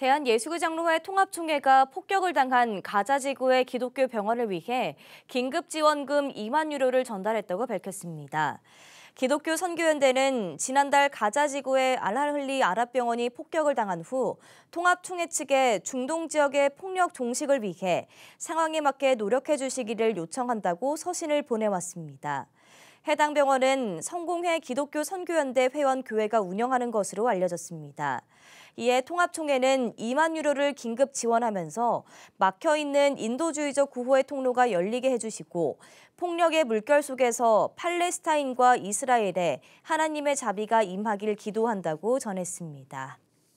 대한예수교장로회 통합총회가 폭격을 당한 가자 지구의 기독교 병원을 위해 긴급지원금 2만 유로를 전달했다고 밝혔습니다. 기독교 선교연대는 지난달 가자 지구의 알랄흘리 아랍병원이 폭격을 당한 후 통합총회 측에 중동 지역의 폭력 종식을 위해 상황에 맞게 노력해 주시기를 요청한다고 서신을 보내왔습니다. 해당 병원은 성공회 기독교 선교연대 회원 교회가 운영하는 것으로 알려졌습니다. 이에 통합총회는 2만 유로를 긴급 지원하면서 막혀 있는 인도주의적 구호의 통로가 열리게 해주시고 폭력의 물결 속에서 팔레스타인과 이스라엘에 하나님의 자비가 임하길 기도한다고 전했습니다.